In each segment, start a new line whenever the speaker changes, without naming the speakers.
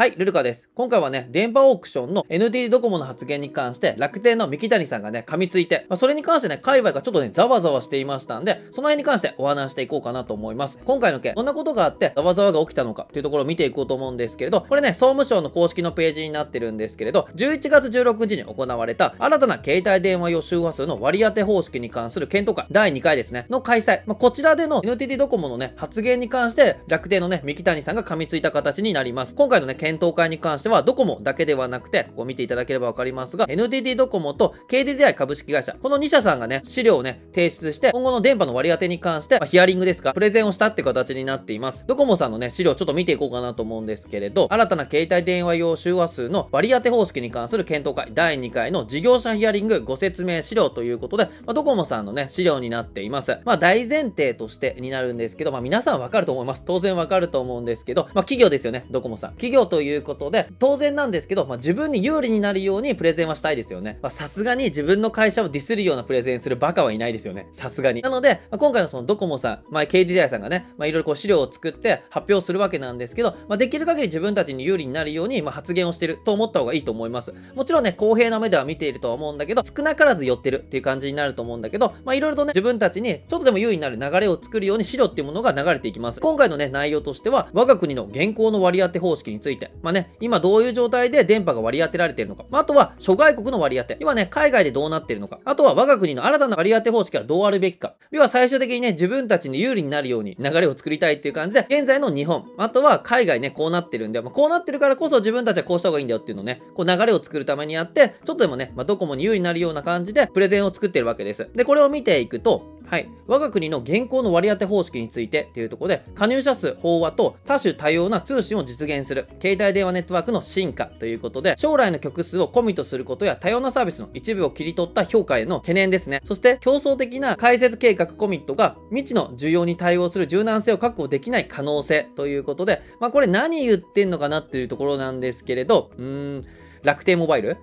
はい、ルルカです。今回はね、電波オークションの NTT ドコモの発言に関して、楽天の三木谷さんがね、噛みついて、まあ、それに関してね、界隈がちょっとね、ざわざわしていましたんで、その辺に関してお話していこうかなと思います。今回の件、どんなことがあって、ざわざわが起きたのかっていうところを見ていこうと思うんですけれど、これね、総務省の公式のページになってるんですけれど、11月16日に行われた、新たな携帯電話用周波数の割り当て方式に関する検討会、第2回ですね、の開催。まあ、こちらでの NTT ドコモのね、発言に関して、楽天のね、三木谷さんが噛みついた形になります。今回のね、検討会に関しては、ドコモだけではなくて、ここ見ていただければわかりますが、NTT ドコモと KDDI 株式会社、この2社さんがね、資料をね、提出して、今後の電波の割り当てに関して、まあ、ヒアリングですか、プレゼンをしたって形になっています。ドコモさんのね、資料ちょっと見ていこうかなと思うんですけれど、新たな携帯電話用周波数の割り当て方式に関する検討会、第2回の事業者ヒアリングご説明資料ということで、まあ、ドコモさんのね、資料になっています。まあ、大前提としてになるんですけど、まあ、皆さんわかると思います。当然わかると思うんですけど、まあ、企業ですよね、ドコモさん。企業とということで、当然なんですけど、まあ、自分に有利になるようにプレゼンはしたいですよね。まさすがに自分の会社をディスるようなプレゼンするバカはいないですよね。さすがに。なので、まあ、今回のそのドコモさん、まあ、KDDI さんがね、まあ、いろいろこう資料を作って発表するわけなんですけど、まあ、できる限り自分たちに有利になるように、ま発言をしてると思った方がいいと思います。もちろんね、公平な目では見ているとは思うんだけど、少なからず寄ってるっていう感じになると思うんだけど、まあ、いろいろとね、自分たちにちょっとでも優位になる流れを作るように資料っていうものが流れていきます。今回のね、内容としては、我が国の現行の割り当て方式についてて、まあね、今どういう状態で電波が割り当てられているのか、まあ、あとは諸外国の割り当て、要はね、海外でどうなっているのか、あとは我が国の新たな割り当て方式はどうあるべきか、要は最終的にね、自分たちに有利になるように流れを作りたいっていう感じで、現在の日本、あとは海外ね、こうなってるんで、まあ、こうなってるからこそ自分たちはこうした方がいいんだよっていうのをね、こう流れを作るためにやって、ちょっとでもね、まあ、ドコモに有利になるような感じでプレゼンを作ってるわけです。で、これを見ていくと、はい。我が国の現行の割り当て方式についてというところで、加入者数飽和と多種多様な通信を実現する、携帯電話ネットワークの進化ということで、将来の局数をコミットすることや多様なサービスの一部を切り取った評価への懸念ですね。そして、競争的な開設計画コミットが未知の需要に対応する柔軟性を確保できない可能性ということで、まあこれ何言ってんのかなっていうところなんですけれど、うーん、楽天モバイル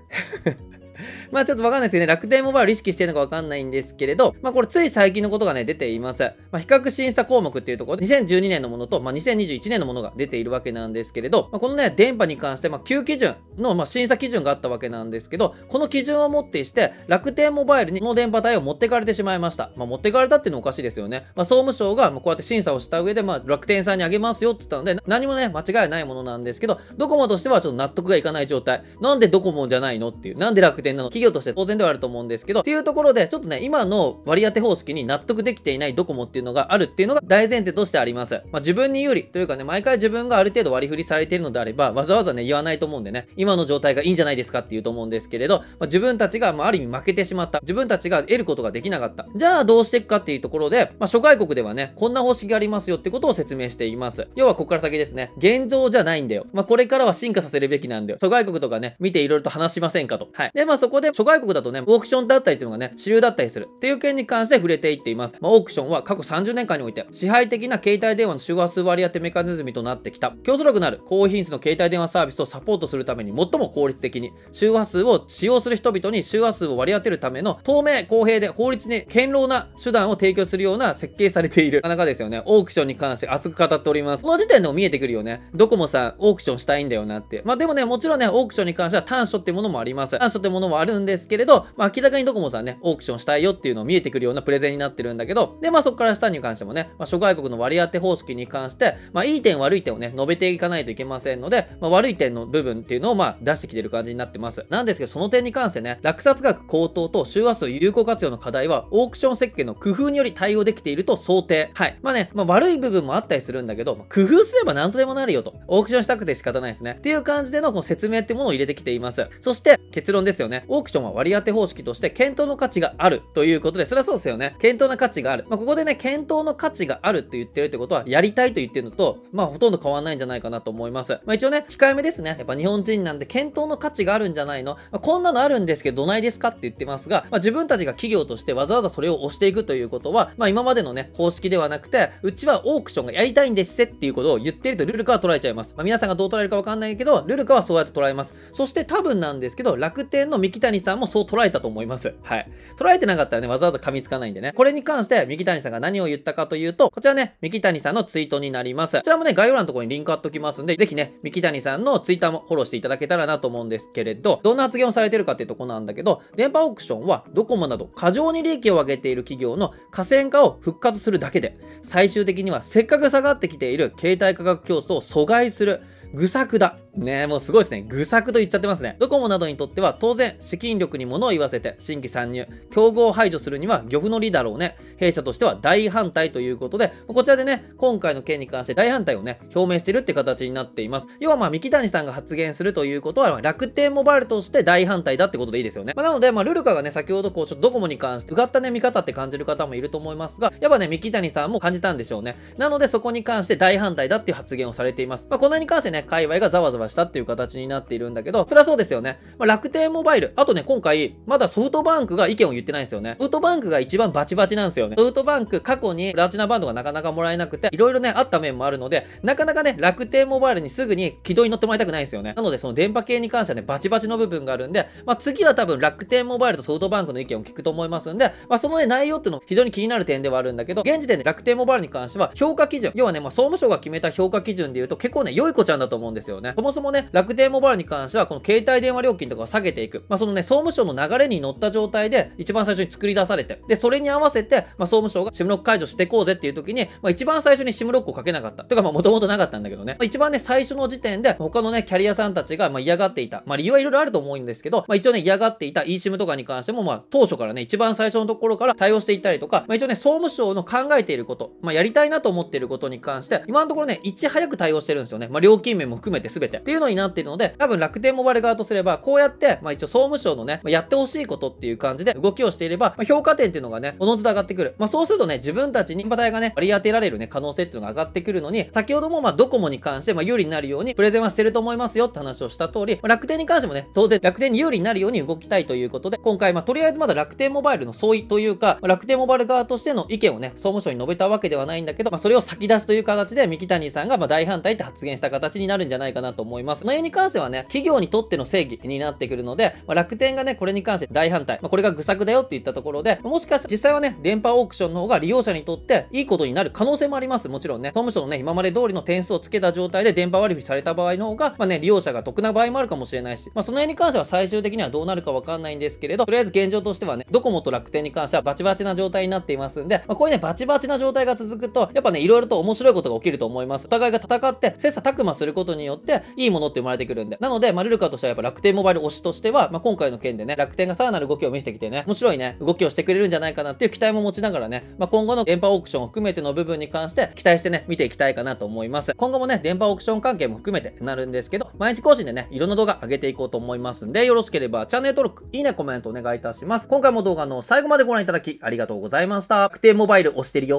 まあちょっとわかんないですよね。楽天モバイル意識してるのかわかんないんですけれど、まあこれつい最近のことがね、出ています。まあ比較審査項目っていうところで、2012年のものと、まあ2021年のものが出ているわけなんですけれど、まあ、このね、電波に関して、まあ旧基準の、まあ、審査基準があったわけなんですけど、この基準をもってして、楽天モバイルにこの電波帯を持ってかれてしまいました。まあ持ってかれたっていうのはおかしいですよね。まあ総務省が、まこうやって審査をした上で、まあ楽天さんにあげますよって言ったので、何もね、間違いないものなんですけど、ドコモとしてはちょっと納得がいかない状態。なんでドコモじゃないのっていう。なんで楽天点なの。企業として当然ではあると思うんですけど、っていうところで、ちょっとね、今の割り当て方式に納得できていないドコモっていうのがあるっていうのが大前提としてあります。まあ、自分に有利というかね、毎回自分がある程度割り振りされているのであれば、わざわざね、言わないと思うんでね、今の状態がいいんじゃないですかっていうと思うんですけれど、まあ、自分たちが、まあ、ある意味負けてしまった。自分たちが得ることができなかった。じゃあどうしていくかっていうところで、まあ、諸外国ではね、こんな方式がありますよってことを説明しています。要はここから先ですね、現状じゃないんだよ。まあ、これからは進化させるべきなんだよ。諸外国とかね、見ていろいろと話しませんかと。はい。で、まあそこで諸外国だとね、オークションだったりっていうのがね、主流だったりするっていう件に関して触れていっています。まあ、オークションは過去30年間において、支配的な携帯電話の周波数割り当てメカニズムとなってきた。競争力のある高品質の携帯電話サービスをサポートするために最も効率的に、周波数を使用する人々に周波数を割り当てるための透明、公平で法律に堅牢な手段を提供するような設計されている。なかなかですよね。オークションに関して熱く語っております。この時点でも見えてくるよね。ドコモさん、オークションしたいんだよなって。まあでもね、もちろんね、オークションに関しては短所ってものもあります。短所ってもののもあるんですけれど、まあ、明らかにドコモさんね、オークションしたいよっていうのを見えてくるようなプレゼンになってるんだけど、で、まあ、そこから下に関してもね、まあ、諸外国の割り当て方式に関して、まあ、いい点悪い点をね、述べていかないといけませんので、まあ、悪い点の部分っていうのを、まあ、出してきてる感じになってます。なんですけど、その点に関してね、落札額高騰と周波数有効活用の課題は、オークション設計の工夫により対応できていると想定。はい。まあね、まあ、悪い部分もあったりするんだけど、まあ、工夫すれば何とでもなるよと。オークションしたくて仕方ないですね。っていう感じでのこの説明ってものを入れてきています。そして、結論ですよね。ね。オークションは割り当て方式として検討の価値があるということで、それはそうですよね。検討の価値がある。まあ、ここでね、検討の価値があるって言ってるってことは、やりたいと言ってるのと、まあ、ほとんど変わんないんじゃないかなと思います。まあ、一応ね、控えめですね。やっぱ日本人なんで、検討の価値があるんじゃないの、まあ、こんなのあるんですけど、どないですかって言ってますが、まあ、自分たちが企業としてわざわざそれを押していくということは、まあ、今までのね、方式ではなくて、うちはオークションがやりたいんですせっていうことを言ってると、ルルカは捉えちゃいます。まあ、皆さんがどう捉えるかわかんないけど、ルルカはそうやって捉えます。そして多分なんですけど、楽天のの三木谷さんもそう捉えたと思います。はい。捉えてなかったらね、わざわざ噛みつかないんでね。これに関して、三木谷さんが何を言ったかというと、こちらね、三木谷さんのツイートになります。こちらもね、概要欄のところにリンク貼っときますんで、ぜひね、三木谷さんのツイッターもフォローしていただけたらなと思うんですけれど、どんな発言をされてるかっていうとこなんだけど、電波オークションはドコモなど過剰に利益を上げている企業の河川化を復活するだけで、最終的にはせっかく下がってきている携帯価格競争を阻害する愚策だねもうすごいですね。愚策と言っちゃってますね。ドコモなどにとっては当然資金力に物を言わせて新規参入、競合を排除するには漁夫の利だろうね。弊社としては大反対ということで、こちらでね、今回の件に関して大反対をね、表明してるって形になっています。要はまあ、三木谷さんが発言するということは、楽天モバイルとして大反対だってことでいいですよね。まあ、なので、まあ、ルルカがね、先ほどこう、ちょっとドコモに関して、うがったね、見方って感じる方もいると思いますが、やっぱね、三木谷さんも感じたんでしょうね。なので、そこに関して大反対だっていう発言をされています。まあ、この辺に関してね、界隈がざわざわしたっていう形になっているんだけど、それはそうですよね。まあ、楽天モバイル。あとね、今回、まだソフトバンクが意見を言ってないんですよね。ソフトバンクが一番バチバチなんですよね。ソフトバンク過去にプラチナバンドがなかなかもらえなくて、いろいろね、あった面もあるので、なかなかね、楽天モバイルにすぐに軌道に乗ってもらいたくないんですよね。なので、その電波系に関してはね、バチバチの部分があるんで、まあ、次は多分楽天モバイルとソフトバンクの意見を聞くと思いますんで、まあ、そのね、内容っていうのも非常に気になる点ではあるんだけど、現時点で楽天モバイルに関しては評価基準、要はね、まあ、総務省が決めた評価基準で言うと結構ね、良い子ちゃんだと思うんですよね。もそもね、楽天モバイルに関しては、この携帯電話料金とかを下げていく。まあ、そのね、総務省の流れに乗った状態で、一番最初に作り出されて、で、それに合わせて、まあ、総務省が SIM ロック解除していこうぜっていう時に、まあ、一番最初に SIM ロックをかけなかった。とか、まあ、もともとなかったんだけどね。まあ、一番ね、最初の時点で、他のね、キャリアさんたちが、ま嫌がっていた。まあ、理由はいろいろあると思うんですけど、まあ、一応ね、嫌がっていた eSIM とかに関しても、まあ、当初からね、一番最初のところから対応していったりとか、まあ、一応ね、総務省の考えていること、まあ、やりたいなと思っていることに関して、今のところね、いち早く対応してるんですよね。まあ、料金面も含めて全て。てっていうのになっているので、多分楽天モバイル側とすれば、こうやって、まあ一応総務省のね、まあ、やってほしいことっていう感じで動きをしていれば、まあ、評価点っていうのがね、おのずと上がってくる。まあそうするとね、自分たちに、馬体がね、割り当てられるね、可能性っていうのが上がってくるのに、先ほどもまあドコモに関して、まあ有利になるように、プレゼンはしてると思いますよって話をした通り、まあ、楽天に関してもね、当然楽天に有利になるように動きたいということで、今回まあとりあえずまだ楽天モバイルの相違というか、まあ、楽天モバイル側としての意見をね、総務省に述べたわけではないんだけど、まあそれを先出しという形で、三木谷さんがまあ大反対って発言した形になるんじゃないかなと思います。の辺に関してはね、企業にとっての正義になってくるので、まあ、楽天がね、これに関して大反対、まあ、これが愚策だよって言ったところで、もしかしたら実際はね、電波オークションの方が利用者にとっていいことになる可能性もあります。もちろんね、総務省のね、今まで通りの点数をつけた状態で電波割引された場合の方が、まあね、利用者が得な場合もあるかもしれないし、まあ、その辺に関しては最終的にはどうなるかわかんないんですけれど、とりあえず現状としてはね、ドコモと楽天に関してはバチバチな状態になっていますんで、まあ、こういうね、バチバチな状態が続くと、やっぱね、いろいろと面白いことが起きると思います。お互いが戦って、切磋琢磨することによって、いいものって生まれてくるんで。なので、まあ、ルルカとしてはやっぱ楽天モバイル推しとしては、まあ、今回の件でね、楽天がさらなる動きを見せてきてね、面白いね、動きをしてくれるんじゃないかなっていう期待も持ちながらね、まあ、今後の電波オークションを含めての部分に関して期待してね、見ていきたいかなと思います。今後もね、電波オークション関係も含めてなるんですけど、毎日更新でね、いろんな動画上げていこうと思いますんで、よろしければチャンネル登録、いいね、コメントお願いいたします。今回も動画の最後までご覧いただきありがとうございました。楽天モバイル推してるよ。